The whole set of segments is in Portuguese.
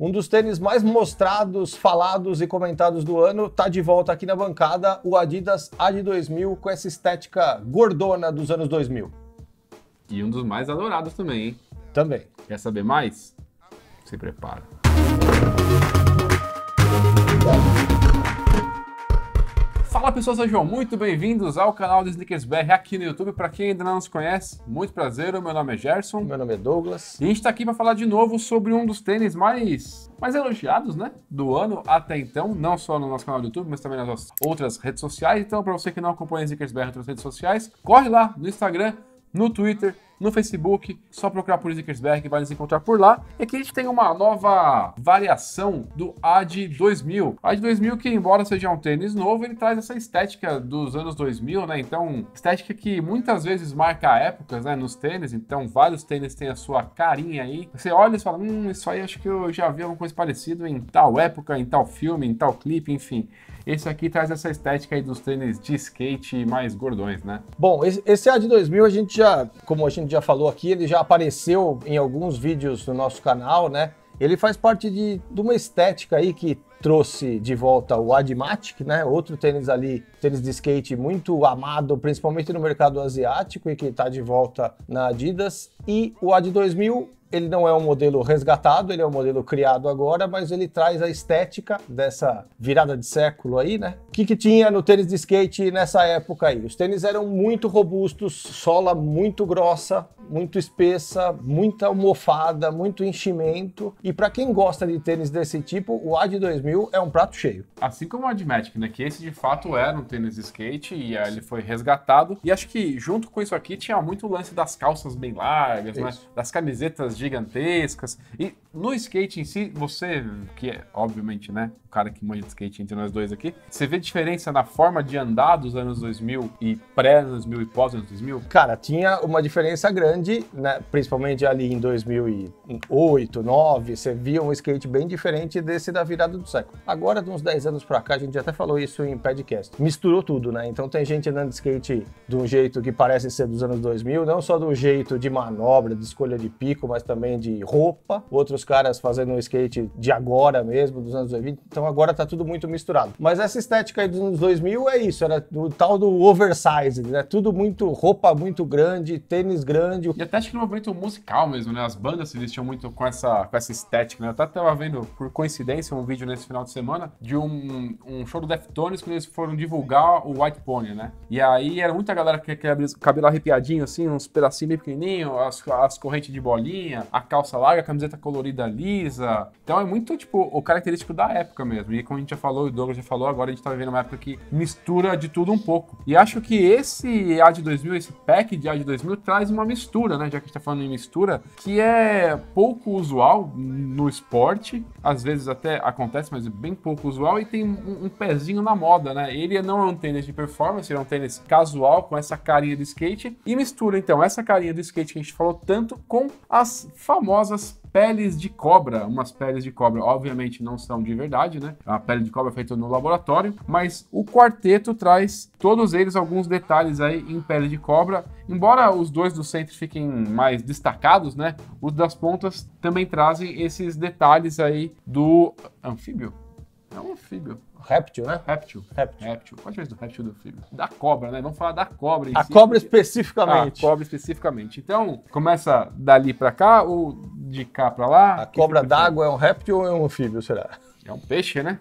Um dos tênis mais mostrados, falados e comentados do ano está de volta aqui na bancada, o Adidas AD 2000 com essa estética gordona dos anos 2000. E um dos mais adorados também, hein? Também. Quer saber mais? Se prepara. Fala pessoal, sejam muito bem-vindos ao canal do Sneakers BR aqui no YouTube. Para quem ainda não nos conhece, muito prazer. O meu nome é Gerson. Meu nome é Douglas. E a gente está aqui para falar de novo sobre um dos tênis mais, mais elogiados, né? Do ano até então, não só no nosso canal do YouTube, mas também nas nossas outras redes sociais. Então, para você que não acompanha Sneakers BR nas redes sociais, corre lá no Instagram, no Twitter no Facebook, só procurar por Zickersberg, vai nos encontrar por lá. E aqui a gente tem uma nova variação do AD 2000. AD 2000 que, embora seja um tênis novo, ele traz essa estética dos anos 2000, né? Então, estética que muitas vezes marca épocas, né? Nos tênis, então vários tênis têm a sua carinha aí. Você olha e fala, hum, isso aí acho que eu já vi alguma coisa parecida em tal época, em tal filme, em tal clipe, enfim. Esse aqui traz essa estética aí dos tênis de skate mais gordões, né? Bom, esse, esse AD 2000 a gente já, como a gente gente já falou aqui, ele já apareceu em alguns vídeos do nosso canal, né? Ele faz parte de, de uma estética aí que trouxe de volta o Admatic, né? Outro tênis ali, tênis de skate muito amado, principalmente no mercado asiático e que está de volta na Adidas. E o Ad 2000 ele não é um modelo resgatado, ele é um modelo criado agora, mas ele traz a estética dessa virada de século aí, né? que, que tinha no tênis de skate nessa época aí? Os tênis eram muito robustos, sola muito grossa, muito espessa, muita almofada, muito enchimento. E para quem gosta de tênis desse tipo, o Ad 2000 é um prato cheio. Assim como o Ad né? Que esse de fato era um tênis de skate e ah, ele foi resgatado. E acho que junto com isso aqui tinha muito o lance das calças bem largas, né, isso. né? Das camisetas gigantescas. E no skate em si, você, que é, obviamente, né? cara que manja de skate entre nós dois aqui. Você vê diferença na forma de andar dos anos 2000 e pré-2000 e pós-anos 2000? Cara, tinha uma diferença grande, né? principalmente ali em 2008, 2009, você via um skate bem diferente desse da virada do século. Agora, de uns 10 anos pra cá, a gente já até falou isso em podcast, misturou tudo, né? Então tem gente andando de skate de um jeito que parece ser dos anos 2000, não só do jeito de manobra, de escolha de pico, mas também de roupa. Outros caras fazendo um skate de agora mesmo, dos anos 2000. Então agora tá tudo muito misturado. Mas essa estética aí dos anos 2000 é isso, era o tal do oversize, né? Tudo muito roupa muito grande, tênis grande. E até acho que no movimento musical mesmo, né? As bandas se vestiam muito com essa, com essa estética, né? Eu até tava vendo, por coincidência, um vídeo nesse final de semana de um, um show do Deftones quando eles foram divulgar o White Pony, né? E aí era muita galera que queria cabelo arrepiadinho, assim, uns pedacinhos meio pequenininhos, as, as correntes de bolinha, a calça larga, a camiseta colorida lisa. Então é muito, tipo, o característico da época mesmo. E como a gente já falou, o Douglas já falou, agora a gente tá vivendo uma época que mistura de tudo um pouco. E acho que esse AD 2000, esse pack de AD 2000 traz uma mistura, né? Já que a gente tá falando em mistura, que é pouco usual no esporte, às vezes até acontece, mas é bem pouco usual e tem um, um pezinho na moda, né? Ele é não é um tênis de performance, ele é um tênis casual com essa carinha de skate e mistura então essa carinha do skate que a gente falou tanto com as famosas peles de cobra, umas peles de cobra, obviamente não são de verdade, né? A pele de cobra é feita no laboratório, mas o quarteto traz todos eles alguns detalhes aí em pele de cobra. Embora os dois do centro fiquem mais destacados, né? Os das pontas também trazem esses detalhes aí do anfíbio. É um anfíbio. Réptil, né? Réptil. Réptil. Réptil. Pode ver do réptil do anfíbio. Da cobra, né? Vamos falar da cobra. Em a si, cobra porque... especificamente. A cobra especificamente. Então, começa dali para cá, o de cá para lá? A cobra d'água é um réptil ou é um anfíbio, será? É um peixe, né?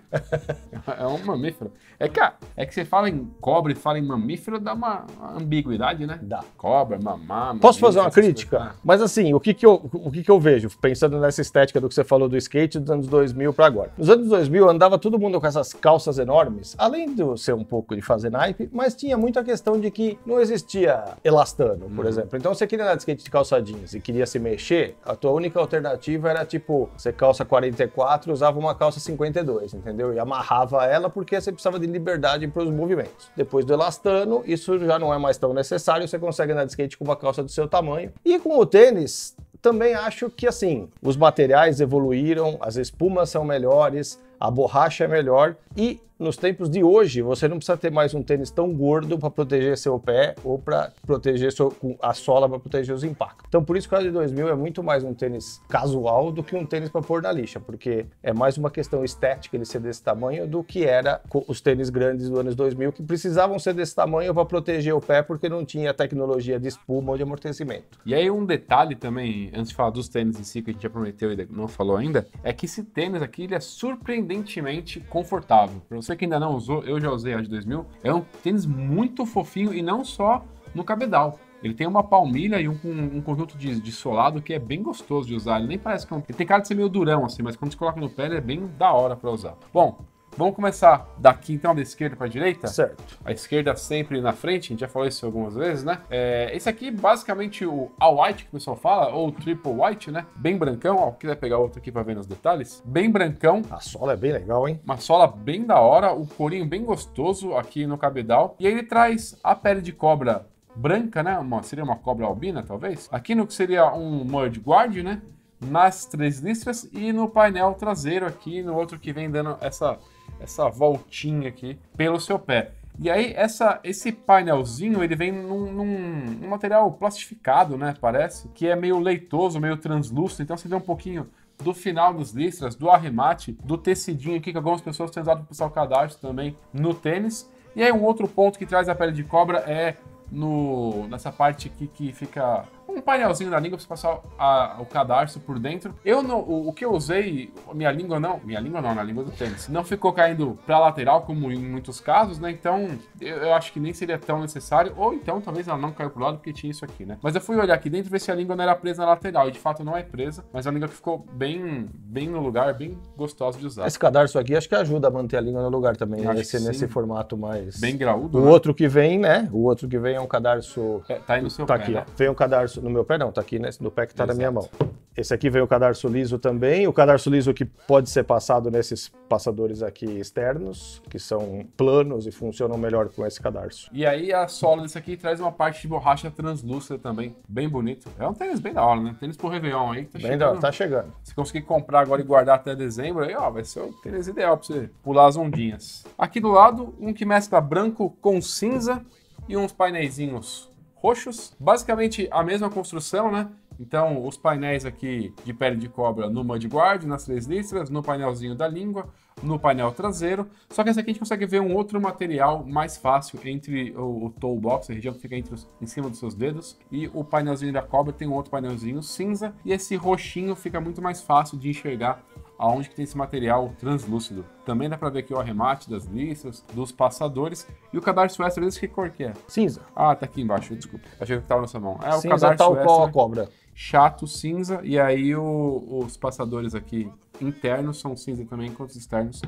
é um mamífero. É que, ah, é que você fala em cobra e fala em mamífero, dá uma ambiguidade, né? Dá. Cobra, mamá. Posso fazer uma crítica? Coisas. Mas assim, o que que, eu, o que que eu vejo, pensando nessa estética do que você falou do skate dos anos 2000 para agora? Nos anos 2000 andava todo mundo com essas calças enormes, além de ser um pouco de fazer naipe, mas tinha muito a questão de que não existia elastano, por hum. exemplo. Então você queria andar de skate de calça jeans e queria se mexer, a tua única alternativa era tipo, você calça 44 usava uma calça 50. 52, entendeu? E amarrava ela porque você precisava de liberdade para os movimentos. Depois do elastano, isso já não é mais tão necessário, você consegue andar de skate com uma calça do seu tamanho. E com o tênis, também acho que assim, os materiais evoluíram, as espumas são melhores, a borracha é melhor e nos tempos de hoje, você não precisa ter mais um tênis tão gordo para proteger seu pé ou para proteger seu, a sola para proteger os impactos. Então, por isso que o AD 2000 é muito mais um tênis casual do que um tênis para pôr na lixa, porque é mais uma questão estética ele ser desse tamanho do que era os tênis grandes dos anos 2000 que precisavam ser desse tamanho para proteger o pé porque não tinha tecnologia de espuma ou de amortecimento. E aí um detalhe também, antes de falar dos tênis em si que a gente já prometeu e não falou ainda, é que esse tênis aqui ele é surpreendentemente confortável. você você que ainda não usou, eu já usei a de 2000. É um tênis muito fofinho e não só no cabedal. Ele tem uma palmilha e um, um, um conjunto de, de, solado que é bem gostoso de usar. Ele nem parece que é um... Ele tem cara de ser meio durão, assim, mas quando você coloca no pé, ele é bem da hora para usar. Bom, Vamos começar daqui então, da esquerda para a direita? Certo. A esquerda sempre na frente, a gente já falou isso algumas vezes, né? É, esse aqui, basicamente, o all white que o pessoal fala, ou triple white, né? Bem brancão, ó, quiser pegar outro aqui para ver nos detalhes. Bem brancão. A sola é bem legal, hein? Uma sola bem da hora, o corinho bem gostoso aqui no cabedal. E aí ele traz a pele de cobra branca, né? Uma, seria uma cobra albina, talvez. Aqui no que seria um Mud Guard, né? Nas três listras e no painel traseiro aqui, no outro que vem dando essa essa voltinha aqui pelo seu pé. E aí, essa, esse painelzinho, ele vem num, num, material plastificado, né, parece, que é meio leitoso, meio translúcido, então você vê um pouquinho do final dos listras, do arremate, do tecidinho aqui que algumas pessoas têm usado para o salcadastro também no tênis. E aí um outro ponto que traz a pele de cobra é no nessa parte aqui que fica um painelzinho na língua pra você passar a, o cadarço por dentro. Eu não, o, o, que eu usei, minha língua não, minha língua não, na língua do tênis, não ficou caindo pra lateral, como em muitos casos, né? Então eu, eu acho que nem seria tão necessário, ou então talvez ela não caiu pro lado porque tinha isso aqui, né? Mas eu fui olhar aqui dentro ver se a língua não era presa na lateral, e de fato não é presa, mas a língua ficou bem, bem no lugar, bem gostosa de usar. Esse cadarço aqui acho que ajuda a manter a língua no lugar também, nesse formato mais. Bem graúdo. O né? outro que vem, né? O outro que vem é um cadarço. É, tá aí no tá seu tá pé, aqui, né? ó. Vem um cadarço no meu pé não, tá aqui né, no pé que tá Exato. na minha mão. Esse aqui vem o cadarço liso também, o cadarço liso que pode ser passado nesses passadores aqui externos, que são planos e funcionam melhor com esse cadarço. E aí a sola desse aqui traz uma parte de borracha translúcida também, bem bonito. É um tênis bem da hora, né? Tênis pro Réveillon aí. Tá bem chegando. da hora, tá chegando. Se conseguir comprar agora e guardar até dezembro, aí ó, vai ser o tênis ideal pra você pular as ondinhas. Aqui do lado, um que mescla branco com cinza e uns painezinhos roxos. Basicamente a mesma construção, né? Então, os painéis aqui de pele de cobra no mudguard, nas três listras, no painelzinho da língua, no painel traseiro. Só que essa aqui a gente consegue ver um outro material mais fácil entre o, o a região que fica entre os, em cima dos seus dedos, e o painelzinho da cobra tem um outro painelzinho cinza. E esse roxinho fica muito mais fácil de enxergar aonde que tem esse material translúcido. Também dá para ver aqui o arremate das listas, dos passadores. E o cadarço extra desse que cor que é? Cinza. Ah, tá aqui embaixo, desculpa. Achei que tava na sua mão. É o cinza cadarço tal extra. qual a cobra. Chato, cinza, e aí o, os passadores aqui internos são cinza também, enquanto os externos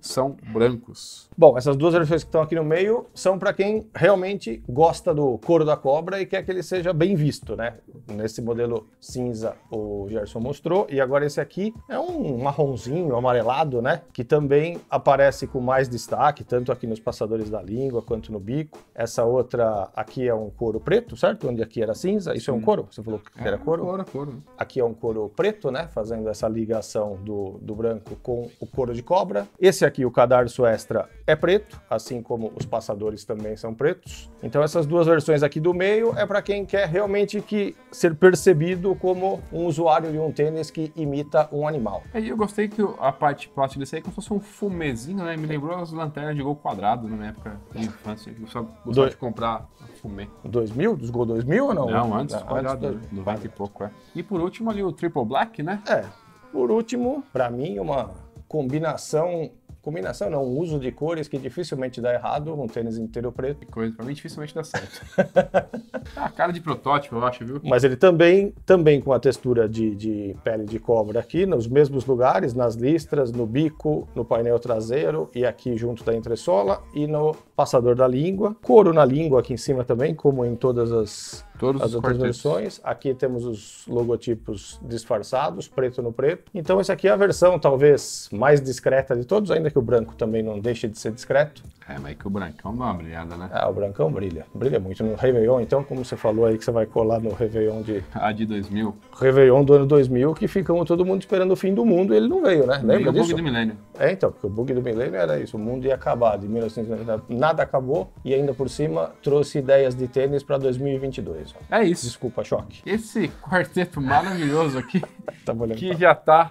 são brancos. Bom, essas duas versões que estão aqui no meio são para quem realmente gosta do couro da cobra e quer que ele seja bem visto, né? Nesse modelo cinza o Gerson mostrou, e agora esse aqui é um marronzinho, amarelado, né? Que também aparece com mais destaque, tanto aqui nos passadores da língua quanto no bico. Essa outra aqui é um couro preto, certo? Onde aqui era cinza, isso Sim. é um couro? Você falou que é, era é, couro? couro, couro. Aqui é um couro preto, né? Fazendo essa ligação do do, branco com o couro de cobra. Esse aqui, o cadarço extra, é preto, assim como os passadores também são pretos. Então essas duas versões aqui do meio é para quem quer realmente que ser percebido como um usuário de um tênis que imita um animal. É, e eu gostei que a parte plástica desse aí é como se fosse um fumezinho, né? Me lembrou as lanternas de gol quadrado né? na minha época de infância. Eu só gostava Dois... de comprar fumê. 2000? Dos gol 2000 ou não? Não, antes, ah, não, quadrado, do... 90 e pouco, é. E por último ali o Triple Black, né? É por último, para mim, uma combinação combinação não, um uso de cores que dificilmente dá errado, um tênis inteiro preto. Que coisa, pra mim dificilmente dá certo. tá a ah, cara de protótipo, eu acho, viu? Mas ele também, também com a textura de, de, pele de cobra aqui, nos mesmos lugares, nas listras, no bico, no painel traseiro e aqui junto da entressola e no passador da língua. Couro na língua aqui em cima também, como em todas as Todos as outras quartetos. versões. Aqui temos os logotipos disfarçados, preto no preto. Então essa aqui é a versão talvez mais discreta de todos, ainda que o branco também não deixe de ser discreto. É, mas é que o brancão dá uma brilhada, né? Ah, o brancão brilha. Brilha muito. No Réveillon, então, como você falou aí, que você vai colar no Réveillon de... Ah, de 2000. Réveillon do ano 2000, que ficamos todo mundo esperando o fim do mundo e ele não veio, né? Lembra disso? o bug do milênio. É, então, porque o bug do milênio era isso. O mundo ia acabar de 1990. Nada acabou e ainda por cima trouxe ideias de tênis para 2022. É isso. Desculpa, choque. Esse quarteto maravilhoso aqui, tá que já tá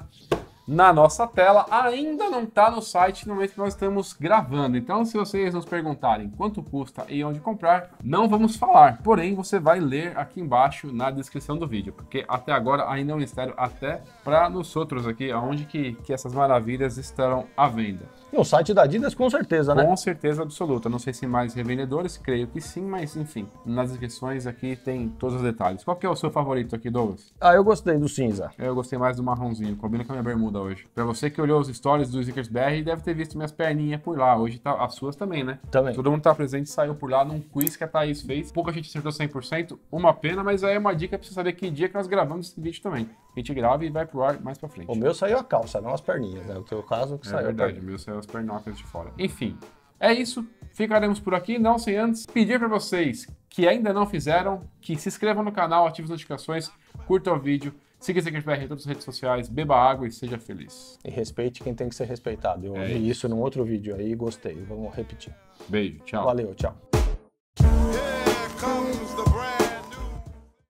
na nossa tela, ainda não está no site no momento que nós estamos gravando. Então, se vocês nos perguntarem quanto custa e onde comprar, não vamos falar. Porém, você vai ler aqui embaixo na descrição do vídeo, porque até agora ainda é um mistério até para nós outros aqui, aonde que, que essas maravilhas estarão à venda. No o site da Adidas com certeza, né? Com certeza absoluta. Não sei se mais revendedores, creio que sim, mas enfim, nas descrições aqui tem todos os detalhes. Qual que é o seu favorito aqui, Douglas? Ah, eu gostei do cinza. Eu gostei mais do marronzinho, combina com a minha bermuda bermuda hoje. Pra você que olhou os stories do Zickers BR, deve ter visto minhas perninhas por lá. Hoje tá, as suas também, né? Também. Todo mundo tá presente, saiu por lá num quiz que a Thaís fez. Pouca gente acertou 100%, uma pena, mas aí é uma dica pra você saber que dia que nós gravamos esse vídeo também. A gente grava e vai pro ar mais pra frente. O meu saiu a calça, não as perninhas, né? O teu caso que é saiu. É verdade, o meu saiu as pernocas de fora. Enfim, é isso. Ficaremos por aqui, não sem antes pedir para vocês que ainda não fizeram, que se inscrevam no canal, ativem as notificações, curtam o vídeo, Siga ExecutiveBR em todas as redes sociais, beba água e seja feliz. E respeite quem tem que ser respeitado. Eu é ouvi isso num outro vídeo aí e gostei. Vamos repetir. Beijo, tchau. Valeu, tchau. É,